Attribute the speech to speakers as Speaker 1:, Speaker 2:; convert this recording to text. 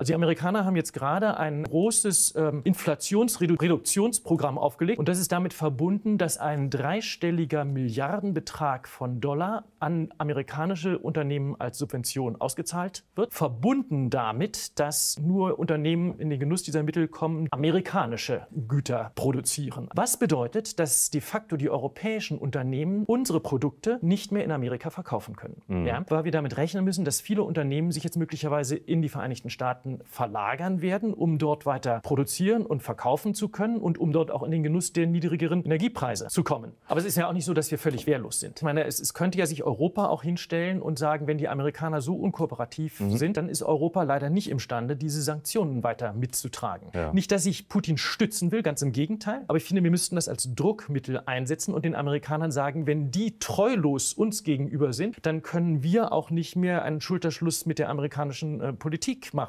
Speaker 1: Also die Amerikaner haben jetzt gerade ein großes ähm, Inflationsreduktionsprogramm aufgelegt und das ist damit verbunden, dass ein dreistelliger Milliardenbetrag von Dollar an amerikanische Unternehmen als Subvention ausgezahlt wird, verbunden damit, dass nur Unternehmen in den Genuss dieser Mittel kommen, amerikanische Güter produzieren. Was bedeutet, dass de facto die europäischen Unternehmen unsere Produkte nicht mehr in Amerika verkaufen können, mhm. ja? weil wir damit rechnen müssen, dass viele Unternehmen sich jetzt möglicherweise in die Vereinigten Staaten Daten verlagern werden, um dort weiter produzieren und verkaufen zu können und um dort auch in den Genuss der niedrigeren Energiepreise zu kommen. Aber es ist ja auch nicht so, dass wir völlig wehrlos sind. Ich meine, es, es könnte ja sich Europa auch hinstellen und sagen, wenn die Amerikaner so unkooperativ mhm. sind, dann ist Europa leider nicht imstande, diese Sanktionen weiter mitzutragen. Ja. Nicht, dass ich Putin stützen will, ganz im Gegenteil, aber ich finde, wir müssten das als Druckmittel einsetzen und den Amerikanern sagen, wenn die treulos uns gegenüber sind, dann können wir auch nicht mehr einen Schulterschluss mit der amerikanischen äh, Politik machen.